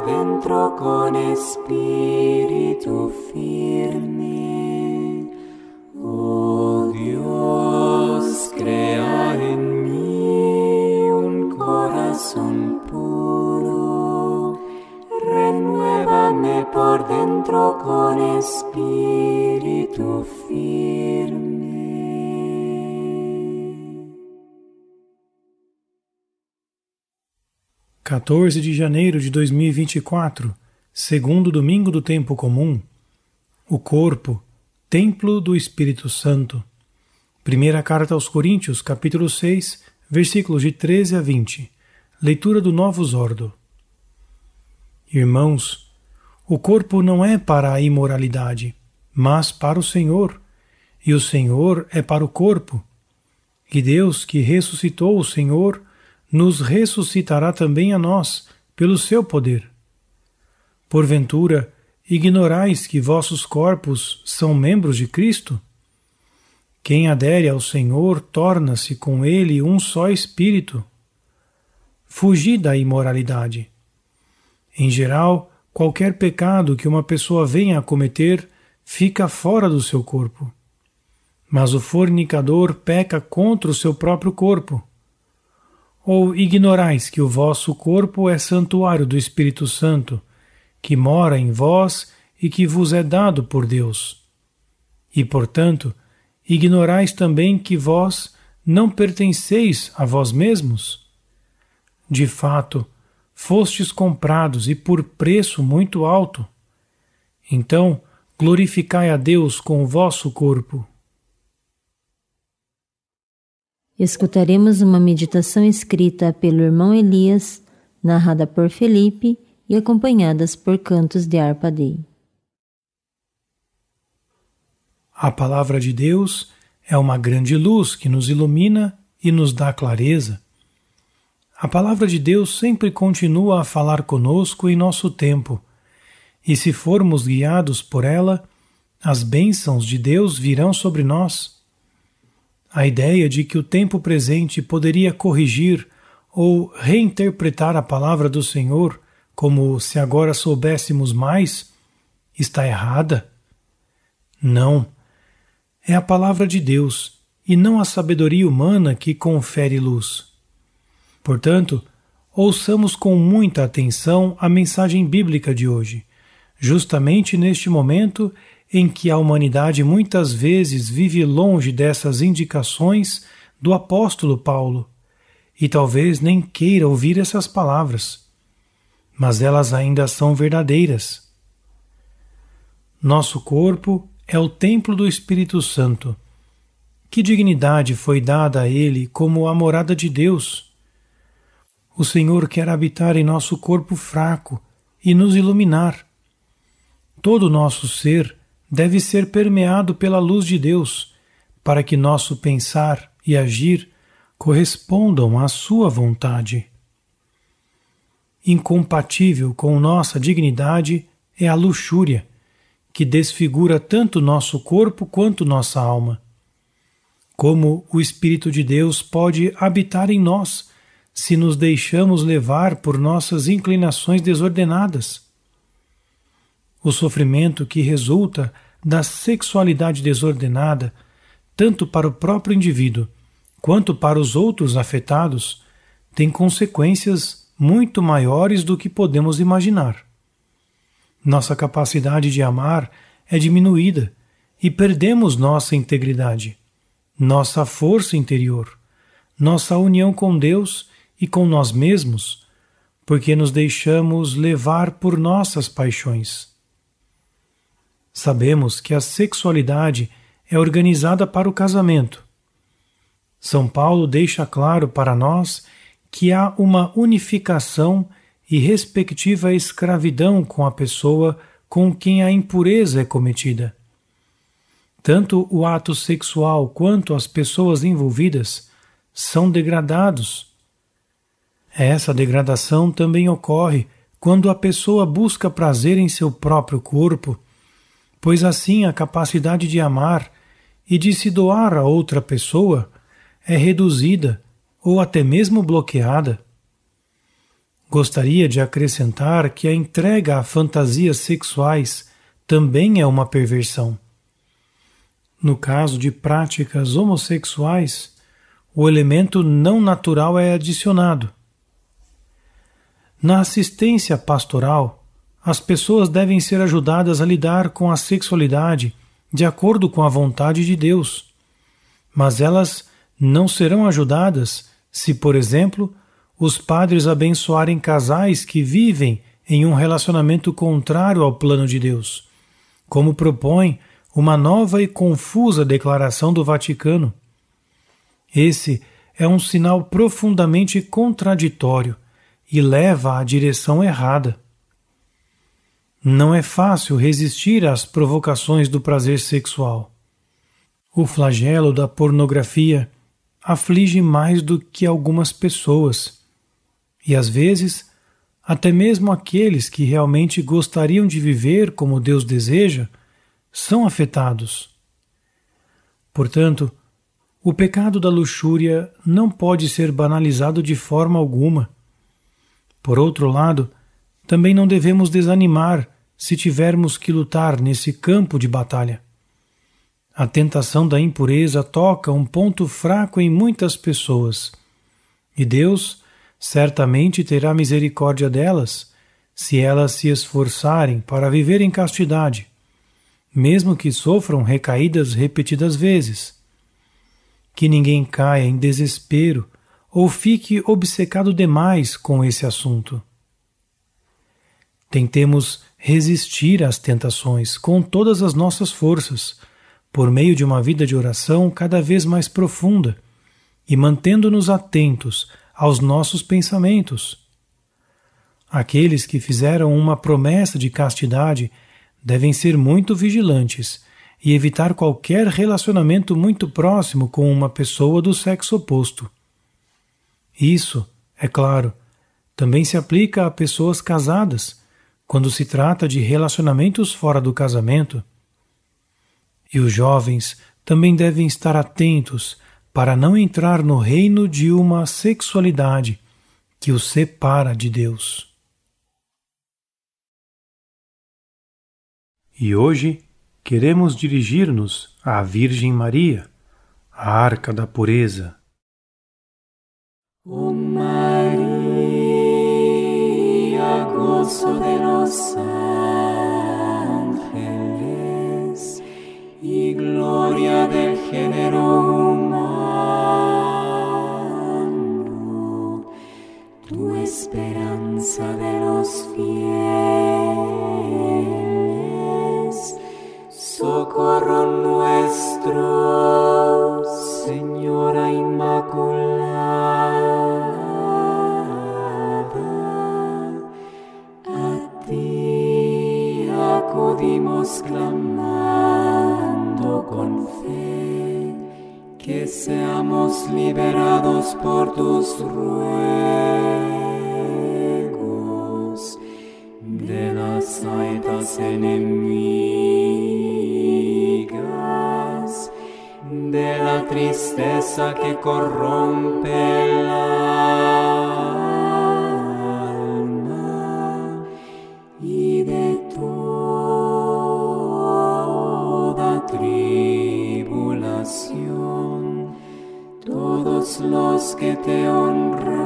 dentro con espíritu firme. 14 de janeiro de 2024, segundo domingo do tempo comum, o corpo, templo do Espírito Santo. Primeira carta aos Coríntios, capítulo 6, versículos de 13 a 20. Leitura do Novo Zordo. Irmãos, o corpo não é para a imoralidade, mas para o Senhor, e o Senhor é para o corpo. E Deus, que ressuscitou o Senhor, nos ressuscitará também a nós, pelo seu poder. Porventura, ignorais que vossos corpos são membros de Cristo? Quem adere ao Senhor torna-se com ele um só espírito. Fugi da imoralidade. Em geral, qualquer pecado que uma pessoa venha a cometer fica fora do seu corpo. Mas o fornicador peca contra o seu próprio corpo ou ignorais que o vosso corpo é santuário do Espírito Santo, que mora em vós e que vos é dado por Deus? E, portanto, ignorais também que vós não pertenceis a vós mesmos? De fato, fostes comprados e por preço muito alto. Então, glorificai a Deus com o vosso corpo. Escutaremos uma meditação escrita pelo irmão Elias, narrada por Felipe e acompanhadas por cantos de Arpadei. A palavra de Deus é uma grande luz que nos ilumina e nos dá clareza. A palavra de Deus sempre continua a falar conosco em nosso tempo, e se formos guiados por ela, as bênçãos de Deus virão sobre nós. A ideia de que o tempo presente poderia corrigir ou reinterpretar a palavra do Senhor, como se agora soubéssemos mais, está errada? Não. É a palavra de Deus e não a sabedoria humana que confere luz. Portanto, ouçamos com muita atenção a mensagem bíblica de hoje, justamente neste momento em que a humanidade muitas vezes vive longe dessas indicações do apóstolo Paulo e talvez nem queira ouvir essas palavras, mas elas ainda são verdadeiras. Nosso corpo é o templo do Espírito Santo. Que dignidade foi dada a ele como a morada de Deus! O Senhor quer habitar em nosso corpo fraco e nos iluminar. Todo o nosso ser deve ser permeado pela luz de Deus, para que nosso pensar e agir correspondam à Sua vontade. Incompatível com nossa dignidade é a luxúria, que desfigura tanto nosso corpo quanto nossa alma. Como o Espírito de Deus pode habitar em nós se nos deixamos levar por nossas inclinações desordenadas? O sofrimento que resulta da sexualidade desordenada, tanto para o próprio indivíduo quanto para os outros afetados, tem consequências muito maiores do que podemos imaginar. Nossa capacidade de amar é diminuída e perdemos nossa integridade, nossa força interior, nossa união com Deus e com nós mesmos, porque nos deixamos levar por nossas paixões. Sabemos que a sexualidade é organizada para o casamento. São Paulo deixa claro para nós que há uma unificação e respectiva escravidão com a pessoa com quem a impureza é cometida. Tanto o ato sexual quanto as pessoas envolvidas são degradados. Essa degradação também ocorre quando a pessoa busca prazer em seu próprio corpo pois assim a capacidade de amar e de se doar a outra pessoa é reduzida ou até mesmo bloqueada. Gostaria de acrescentar que a entrega a fantasias sexuais também é uma perversão. No caso de práticas homossexuais, o elemento não natural é adicionado. Na assistência pastoral, as pessoas devem ser ajudadas a lidar com a sexualidade de acordo com a vontade de Deus. Mas elas não serão ajudadas se, por exemplo, os padres abençoarem casais que vivem em um relacionamento contrário ao plano de Deus, como propõe uma nova e confusa declaração do Vaticano. Esse é um sinal profundamente contraditório e leva à direção errada. Não é fácil resistir às provocações do prazer sexual. O flagelo da pornografia aflige mais do que algumas pessoas, e às vezes até mesmo aqueles que realmente gostariam de viver como Deus deseja são afetados. Portanto, o pecado da luxúria não pode ser banalizado de forma alguma. Por outro lado, também não devemos desanimar se tivermos que lutar nesse campo de batalha. A tentação da impureza toca um ponto fraco em muitas pessoas, e Deus certamente terá misericórdia delas se elas se esforçarem para viver em castidade, mesmo que sofram recaídas repetidas vezes. Que ninguém caia em desespero ou fique obcecado demais com esse assunto. Tentemos resistir às tentações com todas as nossas forças, por meio de uma vida de oração cada vez mais profunda e mantendo-nos atentos aos nossos pensamentos. Aqueles que fizeram uma promessa de castidade devem ser muito vigilantes e evitar qualquer relacionamento muito próximo com uma pessoa do sexo oposto. Isso, é claro, também se aplica a pessoas casadas quando se trata de relacionamentos fora do casamento, e os jovens também devem estar atentos para não entrar no reino de uma sexualidade que os separa de Deus. E hoje queremos dirigir-nos à Virgem Maria, a Arca da Pureza. Uma... de los ángeles y gloria del género humano, tu esperanza de los fieles, socorro nuestro. que seamos liberados por tus ruegos de las saetas enemigas, de la tristeza que corrompe la los que te honran.